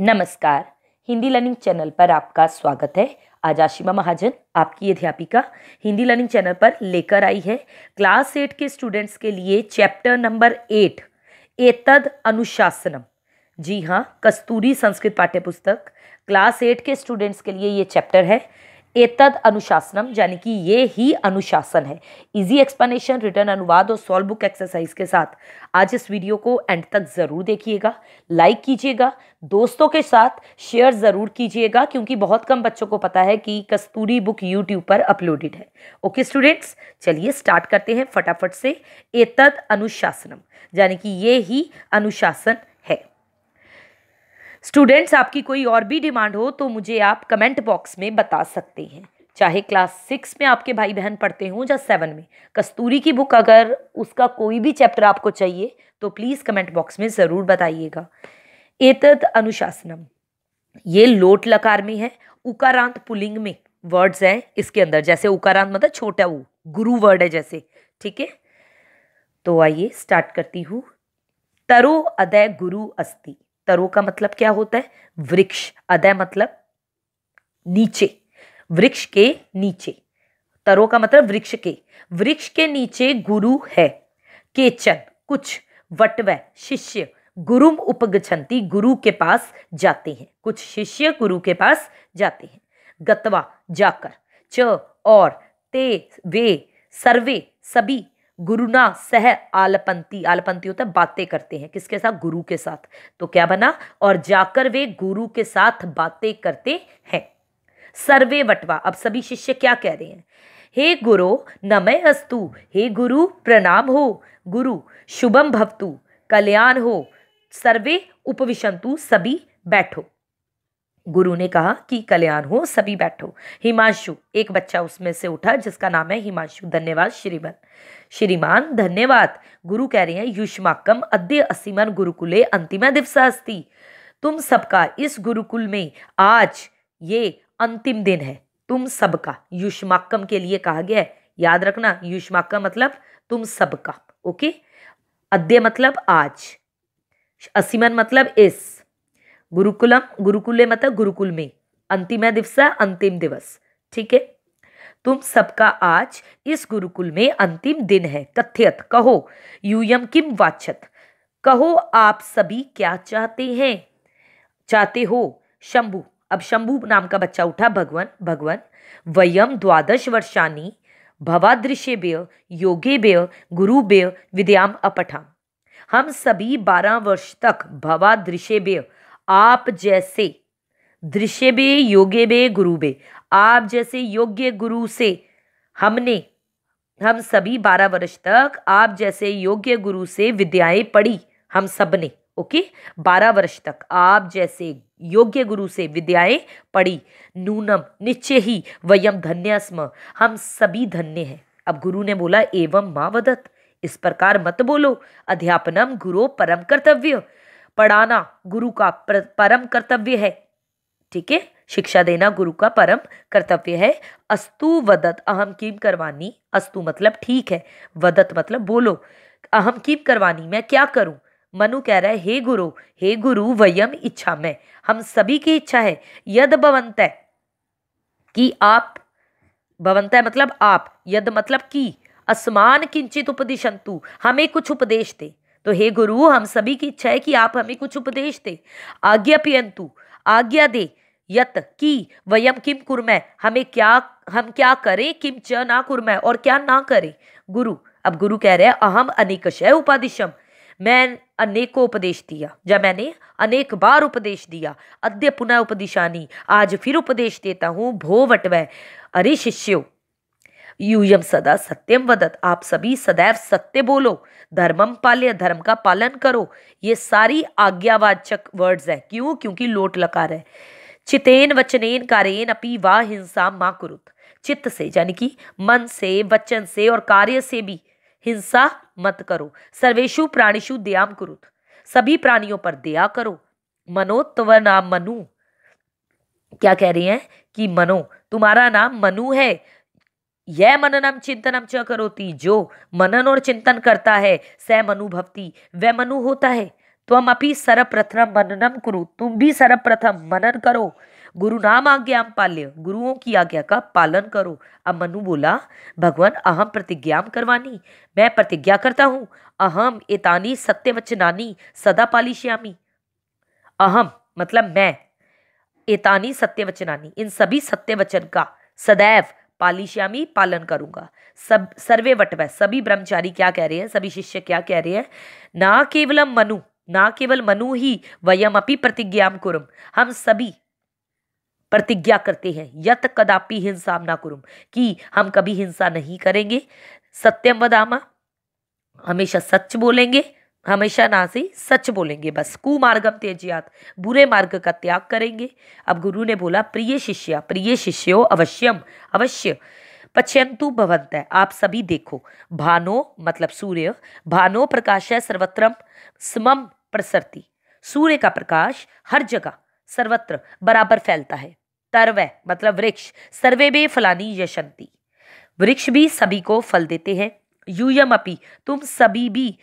नमस्कार Hindi learning channel पर आपका स्वागत है आज आशिमा महाजन आपकी अध्यापिका हिंदी लर्निंग चैनल पर लेकर आई है क्लास एट के स्टूडेंट्स के लिए चैप्टर नंबर एट एतद अनुशासनम जी हाँ कस्तूरी संस्कृत पाठ्यपुस्तक क्लास एट के स्टूडेंट्स के लिए ये चैप्टर है एतद अनुशासनम यानी कि ये ही अनुशासन है इजी एक्सप्लेनेशन रिटर्न अनुवाद और सॉल्व बुक एक्सरसाइज के साथ आज इस वीडियो को एंड तक ज़रूर देखिएगा लाइक कीजिएगा दोस्तों के साथ शेयर ज़रूर कीजिएगा क्योंकि बहुत कम बच्चों को पता है कि कस्तूरी बुक यूट्यूब पर अपलोडेड है ओके स्टूडेंट्स चलिए स्टार्ट करते हैं फटाफट से एतद अनुशासनम यानी कि ये ही अनुशासन स्टूडेंट्स आपकी कोई और भी डिमांड हो तो मुझे आप कमेंट बॉक्स में बता सकते हैं चाहे क्लास सिक्स में आपके भाई बहन पढ़ते हों या सेवन में कस्तूरी की बुक अगर उसका कोई भी चैप्टर आपको चाहिए तो प्लीज़ कमेंट बॉक्स में ज़रूर बताइएगा एतद अनुशासनम ये लोट लकार में है उकारांत पुलिंग में वर्ड्स हैं इसके अंदर जैसे उकारांत मतलब छोटा वो गुरु वर्ड है जैसे ठीक है तो आइए स्टार्ट करती हूँ तरो अदय गुरु अस्ति तरु का मतलब क्या होता है वृक्ष अदय मतलब नीचे वृक्ष के नीचे तरो का मतलब वृक्ष के वृक्ष के नीचे गुरु है केचन कुछ वटव शिष्य गुरु उपगछंती गुरु के पास जाते हैं कुछ शिष्य गुरु के पास जाते हैं गतवा जाकर च और ते वे सर्वे सभी गुरुना सह आलपंती आलपंती होता है बातें करते हैं किसके साथ गुरु के साथ तो क्या बना और जाकर वे गुरु के साथ बातें करते हैं सर्वे वटवा अब सभी शिष्य क्या कह रहे हैं हे गुरु नमय अस्तु हे गुरु प्रणाम हो गुरु शुभम भवतु कल्याण हो सर्वे उपविशंतु सभी बैठो गुरु ने कहा कि कल्याण हो सभी बैठो हिमांशु एक बच्चा उसमें से उठा जिसका नाम है हिमांशु धन्यवाद श्रीमान श्रीमान धन्यवाद गुरु कह रहे हैं युष्माकम अद्य असीमन गुरुकुले अंतिम दिवस अस्ति तुम सबका इस गुरुकुल में आज ये अंतिम दिन है तुम सबका युष्माकम के लिए कहा गया है याद रखना युष्माकम मतलब तुम सबका ओके अद्य मतलब आज असीमन मतलब इस गुरुकुलम गुरुकुल मतलब गुरुकुल में अंतिम दिवस अंतिम दिवस ठीक है तुम सबका आज इस गुरुकुल में अंतिम दिन है कथ्यत कहो यूयम किम वाचत कहो आप सभी क्या चाहते हैं चाहते हो शंभु अब शंभु नाम का बच्चा उठा भगवान भगवान वयम द्वादश वर्षानी भवादृश्य योगे भवादृश्यव्य गुरु बे विद्याम अपठाम हम सभी बारह वर्ष तक भवादृश्य भवादृश्यव्य आप जैसे दृश्य बे योग्य बे गुरु बे आप जैसे योग्य गुरु से हमने हम सभी बारह वर्ष तक आप जैसे योग्य गुरु से विद्याएं पढ़ी हम सब ने ओके बारह वर्ष तक आप जैसे योग्य गुरु से विद्याएं पढ़ी नूनम निश्चय ही वयम धन्य स्म हम सभी धन्य हैं अब गुरु ने बोला एवं माँ वदत इस प्रकार मत बोलो अध्यापनम गुरु परम कर्तव्य पढ़ाना गुरु का परम कर्तव्य है ठीक है शिक्षा देना गुरु का परम कर्तव्य है अस्तु वदत अहम किम करवानी अस्तु मतलब ठीक है वदत मतलब बोलो अहम किम करवानी मैं क्या करूं मनु कह रहा है हे गुरु हे गुरु वयम इच्छा में हम सभी की इच्छा है यद भवंत कि आप भवंत मतलब आप यद मतलब की असमान किंचित उपदिशंतु हमें कुछ उपदेश दे तो हे गुरु हम सभी की इच्छा है कि आप हमें कुछ उपदेश दे आज्ञा पियंतु आज्ञा दे यत की वयम किम कुरमय हमें क्या हम क्या करें किम च ना कुरमय और क्या ना करें गुरु अब गुरु कह रहे हैं अहम अनेकशय उपादिशम मैं अनेकों उपदेश दिया जब मैंने अनेक बार उपदेश दिया अद्य पुनः उपदिशानी आज फिर उपदेश देता हूँ भो वटवै अरे शिष्यो यूयम सदा सत्यम वदत आप सभी सदैव सत्य बोलो धर्मम पाल्य धर्म का पालन करो ये सारी आज्ञावाचक वर्ड्स है क्यों क्योंकि लोट लकार है चितेन वचनेन कारेन अपि वा हिंसा मा कुरुत चित्त से यानी कि मन से वचन से और कार्य से भी हिंसा मत करो सर्वेशु प्राणिशु दयाम कुरुत सभी प्राणियों पर दया करो मनो तव नाम मनु क्या कह रही हैं कि मनो तुम्हारा नाम मनु है यह मननम चिंतनम च करोति जो मनन और चिंतन करता है स मनुभवती वह मनु होता है त्वम अपनी सर्वप्रथम मननम करो तुम भी सर्वप्रथम मनन करो गुरु नाम आज्ञा पाल्य गुरुओं की आज्ञा का पालन करो अब मनु बोला भगवान अहम प्रतिज्ञा करवानी मैं प्रतिज्ञा करता हूँ अहम एतानी वचनानी सदा पालिश्यामी अहम मतलब मैं एतानी वचनानी इन सभी सत्यवचन का सदैव पालिश्यामी पालन करूंगा सब सर्वे वह सभी ब्रह्मचारी क्या कह रहे हैं सभी शिष्य क्या कह रहे हैं ना केवलम मनु ना केवल मनु ही वयम अपि प्रतिज्ञाम कुरुम हम सभी प्रतिज्ञा करते हैं यत कदापि हिंसा ना कुरुम कि हम कभी हिंसा नहीं करेंगे सत्यम वदामा हमेशा सच बोलेंगे हमेशा ना से सच बोलेंगे बस कुमार्गम त्यजियात बुरे मार्ग का त्याग करेंगे अब गुरु ने बोला प्रिय शिष्य प्रिय शिष्यो अवश्यम अवश्य पच्यंतु भवंत आप सभी देखो भानो मतलब सूर्य भानो प्रकाश है सर्वत्र स्मम प्रसरती सूर्य का प्रकाश हर जगह सर्वत्र बराबर फैलता है तर्व मतलब वृक्ष सर्वे बे फलानी यशंती वृक्ष भी सभी को फल देते हैं यूयम अपी तुम सभी भी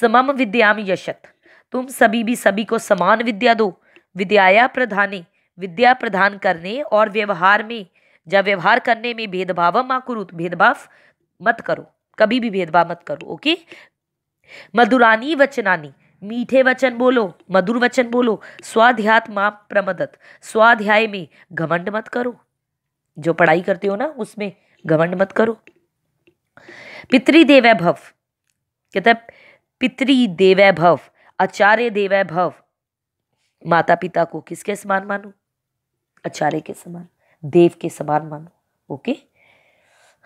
समम विद्याम यशत तुम सभी भी सभी को समान विद्या दो विद्याया प्रधाने विद्या प्रदान करने और व्यवहार में जब व्यवहार करने में भेदभाव माकुरुत भेदभाव मत करो कभी भी भेदभाव मत करो ओके मधुरानी वचनानी मीठे वचन बोलो मधुर वचन बोलो मा प्रमदत स्वाध्याय में घमंड मत करो जो पढ़ाई करते हो ना उसमें घमंड मत करो पितृदेव भव कहते पितरी देवै भव आचार्य देवै भव माता पिता को किसके समान मानो आचार्य के समान देव के समान मानो ओके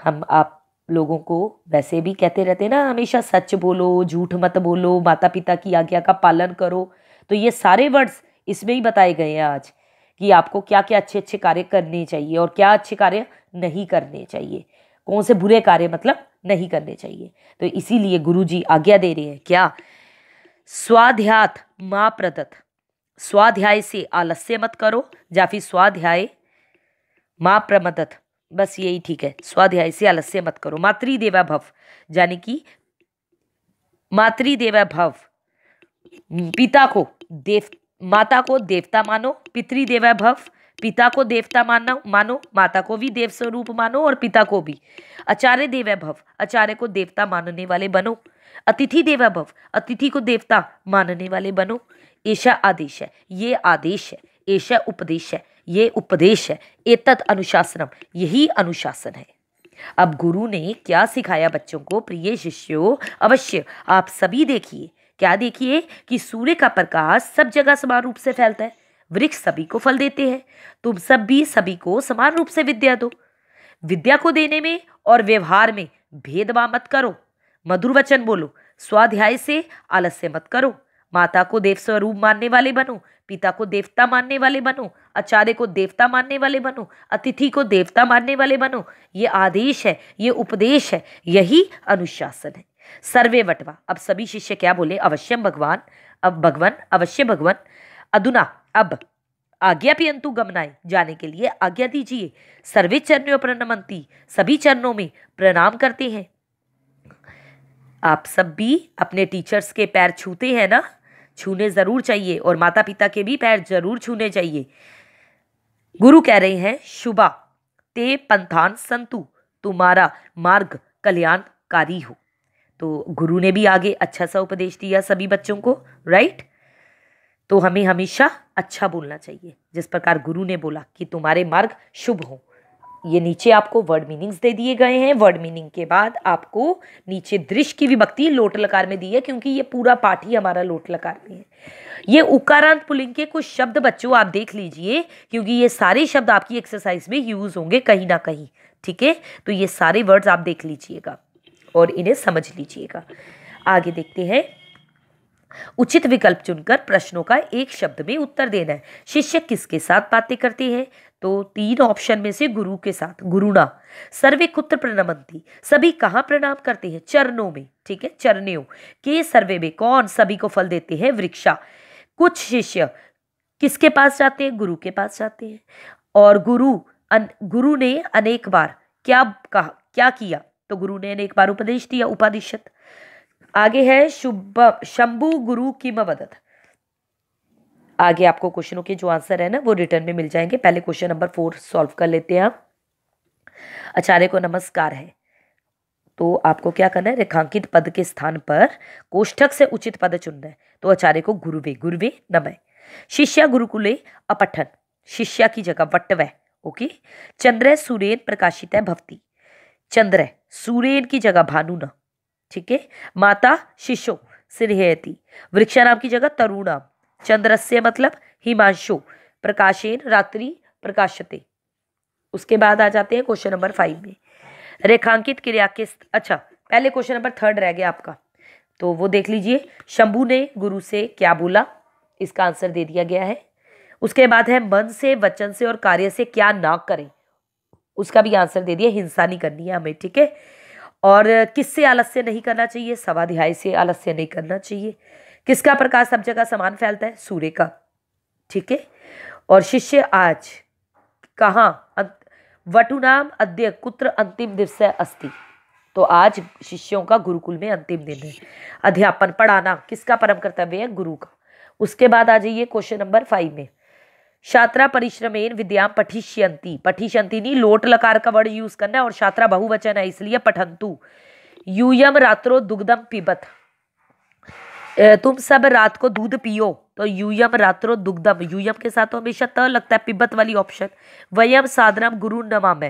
हम आप लोगों को वैसे भी कहते रहते ना हमेशा सच बोलो झूठ मत बोलो माता पिता की आज्ञा का पालन करो तो ये सारे वर्ड्स इसमें ही बताए गए हैं आज कि आपको क्या क्या अच्छे अच्छे कार्य करने चाहिए और क्या अच्छे कार्य नहीं करने चाहिए कौन से बुरे कार्य मतलब नहीं करने चाहिए तो इसीलिए गुरु जी आज्ञा दे रहे हैं क्या स्वाध्यात माँ प्रदत्त स्वाध्याय से आलस्य मत करो या फिर स्वाध्याय माँ प्रमदत्त बस यही ठीक है स्वाध्याय से आलस्य मत करो मातृदेवा भव यानी कि मातृदेवा भव पिता को देव माता को देवता मानो पितृदेवा भव पिता को देवता मानो मानो माता को भी देव स्वरूप मानो और पिता को भी आचार्य देव भव आचार्य को देवता मानने वाले बनो अतिथि देव भव अतिथि को देवता मानने वाले बनो ऐसा आदेश है ये आदेश है ऐसा उपदेश है ये उपदेश है एतत् अनुशासनम यही अनुशासन है अब गुरु ने क्या सिखाया बच्चों को प्रिय शिष्यों अवश्य आप सभी देखिए क्या देखिए कि सूर्य का प्रकाश सब जगह समान रूप से फैलता है वृक्ष सभी को फल देते हैं तुम सब भी सभी को समान रूप से विद्या दो विद्या को देने में और व्यवहार में भेदभाव मत करो मधुर वचन बोलो स्वाध्याय से आलस्य मत करो माता को देव स्वरूप मानने वाले बनो पिता को देवता मानने वाले बनो आचार्य को देवता मानने वाले बनो अतिथि को देवता मानने वाले बनो ये आदेश है ये उपदेश है यही अनुशासन है सर्वे वटवा अब सभी शिष्य क्या बोले अवश्यम भगवान अब भगवान अवश्य भगवान अधुना अब आज्ञा भी अंतु गमनाए जाने के लिए आज्ञा दीजिए सर्वे चरणों प्रणमंती सभी चरणों में प्रणाम करते हैं आप सब भी अपने टीचर्स के पैर छूते हैं ना छूने ज़रूर चाहिए और माता पिता के भी पैर जरूर छूने चाहिए गुरु कह रहे हैं शुभा ते पंथान संतु तुम्हारा मार्ग कल्याणकारी हो तो गुरु ने भी आगे अच्छा सा उपदेश दिया सभी बच्चों को राइट तो हमें हमेशा अच्छा बोलना चाहिए जिस प्रकार गुरु ने बोला कि तुम्हारे मार्ग शुभ हों ये नीचे आपको वर्ड मीनिंग्स दे दिए गए हैं वर्ड मीनिंग के बाद आपको नीचे दृश्य की विभक्ति लोट लकार में दी है क्योंकि ये पूरा पाठ ही हमारा लोट लकार में है ये उकारांत पुलिंग के कुछ शब्द बच्चों आप देख लीजिए क्योंकि ये सारे शब्द आपकी एक्सरसाइज में यूज़ होंगे कहीं ना कहीं ठीक है तो ये सारे वर्ड्स आप देख लीजिएगा और इन्हें समझ लीजिएगा आगे देखते हैं उचित विकल्प चुनकर प्रश्नों का एक शब्द में उत्तर देना है शिष्य किसके साथ बातें करते हैं तो तीन ऑप्शन में से गुरु के साथ गुरुणा सर्वे कुत्र प्रणमंती सभी कहाँ प्रणाम करते हैं चरणों में ठीक है चरणियों के सर्वे में कौन सभी को फल देते हैं वृक्षा कुछ शिष्य किसके पास जाते हैं गुरु के पास जाते हैं और गुरु अन, गुरु ने अनेक बार क्या कहा क्या किया तो गुरु ने अनेक बार उपदेश दिया उपाधिशत आगे है शुभ शंभु गुरु की मदद आगे आपको क्वेश्चनों के जो आंसर है ना वो रिटर्न में मिल जाएंगे पहले क्वेश्चन नंबर फोर सॉल्व कर लेते हैं आप आचार्य को नमस्कार है तो आपको क्या करना है रेखांकित पद के स्थान पर कोष्ठक से उचित पद चुनना है तो आचार्य को गुरुवे गुरुवे नमय शिष्य गुरुकुले अपठन शिष्या की जगह वट्टव ओके चंद्र सूर्यन प्रकाशित है भक्ति चंद्र सूर्यन की जगह भानुना ठीक है माता शिशो शिशु वृक्षा नाम की जगह तरुणाम चंद्रस्य मतलब हिमांशु प्रकाशेन रात्रि प्रकाशते उसके बाद आ जाते हैं क्वेश्चन नंबर फाइव में रेखांकित क्रिया के अच्छा पहले क्वेश्चन नंबर थर्ड रह गया आपका तो वो देख लीजिए शंभू ने गुरु से क्या बोला इसका आंसर दे दिया गया है उसके बाद है मन से वचन से और कार्य से क्या ना करें उसका भी आंसर दे दिया हिंसा नहीं करनी है हमें ठीक है और किससे आलस्य नहीं करना चाहिए सवाध्याय से आलस्य नहीं करना चाहिए किसका प्रकाश सब जगह समान फैलता है सूर्य का ठीक है और शिष्य आज कहाँ अं-, वटुनाम अद्य कुत्र अंतिम दिवस अस्ति तो आज शिष्यों का गुरुकुल में अंतिम दिन है अध्यापन पढ़ाना किसका परम कर्तव्य है गुरु का उसके बाद आ जाइए क्वेश्चन नंबर फाइव में छात्रा परिश्रमेन विद्याम पठिष्यंती पठिष्यंती नहीं लोट लकार का वर्ड यूज करना है और छात्रा बहुवचन है इसलिए पठंतु यूयम रात्रो दुग्धम पिबत तुम सब रात को दूध पियो तो यूयम रात्रो दुग्धम यूयम के साथ तो हमेशा त लगता है पिबत वाली ऑप्शन वयम साधनम गुरु नमाम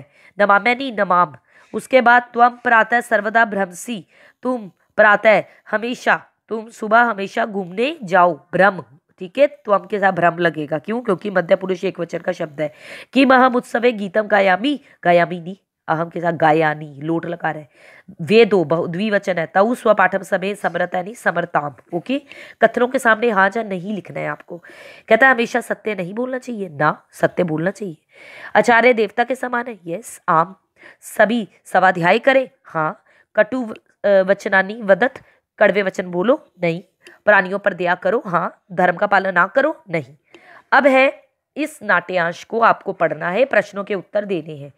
नमाम नहीं नमाम उसके बाद त्वम प्रातः सर्वदा भ्रमसी तुम प्रातः हमेशा तुम सुबह हमेशा घूमने जाओ भ्रम ठीक है तो हम के साथ भ्रम लगेगा क्यों क्योंकि मध्य पुरुष एक वचन का शब्द है कि महम उत्सवे गीतम गायामी नी अहम के साथ गायानी लोट लगा रहे वे दो द्विवचन है तऊ स्व पाठम समय नहीं समरताम ओके कथनों के सामने हाँ जा नहीं लिखना है आपको कहता है हमेशा सत्य नहीं बोलना चाहिए ना सत्य बोलना चाहिए आचार्य देवता के समान है यस आम सभी स्वाध्याय करें हाँ कटु वचनानी वदत कड़वे वचन बोलो नहीं प्राणियों पर दया करो हाँ धर्म का पालन ना करो नहीं अब है इस नाट्यांश को आपको पढ़ना है प्रश्नों के उत्तर देने हैं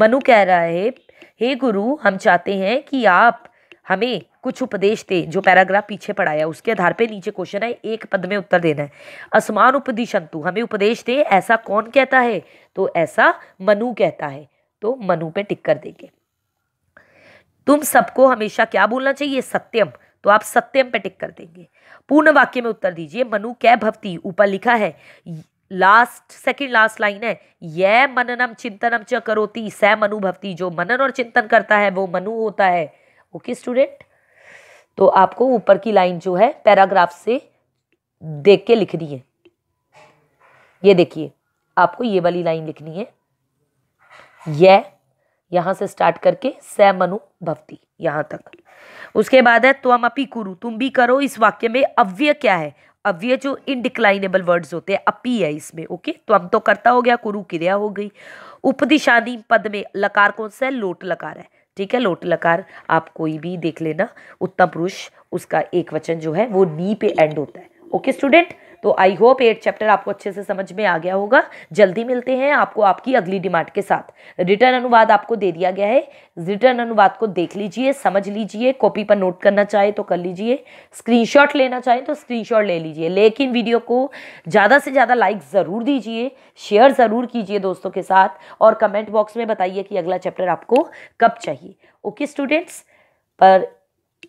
मनु कह रहा है हे गुरु हम चाहते हैं कि आप हमें कुछ उपदेश दे जो पैराग्राफ पीछे पढ़ाया उसके आधार पे नीचे क्वेश्चन है एक पद में उत्तर देना है असमान उपदिशंतु हमें उपदेश दे ऐसा कौन कहता है तो ऐसा मनु कहता है तो मनु पे टिक कर देंगे तुम सबको हमेशा क्या बोलना चाहिए सत्यम तो आप सत्यम पे टिक कर देंगे पूर्ण वाक्य में उत्तर दीजिए मनु कै भवती ऊपर लिखा है लास्ट सेकंड लास्ट लाइन है यह मननम चिंतनम च करोती स मनु भवती जो मनन और चिंतन करता है वो मनु होता है ओके स्टूडेंट तो आपको ऊपर की लाइन जो है पैराग्राफ से देख के लिखनी है ये देखिए आपको ये वाली लाइन लिखनी है यह यहाँ से स्टार्ट करके स भवती यहाँ तक उसके बाद है त्वम अपी कुरु तुम भी करो इस वाक्य में अव्यय क्या है अव्यय जो इनडिक्लाइनेबल वर्ड्स होते हैं अपी है इसमें ओके त्वम तो, तो करता हो गया कुरु क्रिया हो गई उपदिशानी पद में लकार कौन सा है लोट लकार है ठीक है लोट लकार आप कोई भी देख लेना उत्तम पुरुष उसका एक वचन जो है वो नी पे एंड होता है ओके स्टूडेंट तो आई होप एट चैप्टर आपको अच्छे से समझ में आ गया होगा जल्दी मिलते हैं आपको आपकी अगली डिमांड के साथ रिटर्न अनुवाद आपको दे दिया गया है रिटर्न अनुवाद को देख लीजिए समझ लीजिए कॉपी पर नोट करना चाहे तो कर लीजिए स्क्रीनशॉट लेना चाहे तो स्क्रीनशॉट ले लीजिए लेकिन वीडियो को ज़्यादा से ज़्यादा लाइक ज़रूर दीजिए शेयर ज़रूर कीजिए दोस्तों के साथ और कमेंट बॉक्स में बताइए कि अगला चैप्टर आपको कब चाहिए ओके स्टूडेंट्स पर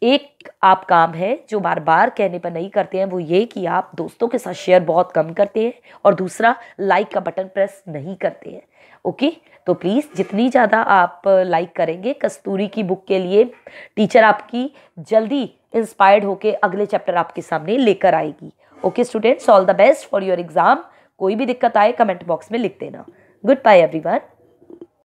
एक आप काम है जो बार बार कहने पर नहीं करते हैं वो ये कि आप दोस्तों के साथ शेयर बहुत कम करते हैं और दूसरा लाइक का बटन प्रेस नहीं करते हैं ओके तो प्लीज़ जितनी ज़्यादा आप लाइक करेंगे कस्तूरी की बुक के लिए टीचर आपकी जल्दी इंस्पायर्ड होकर अगले चैप्टर आपके सामने लेकर आएगी okay students all the best for your exam कोई भी दिक्कत आए कमेंट बॉक्स में लिख देना गुड बाय एवरीवन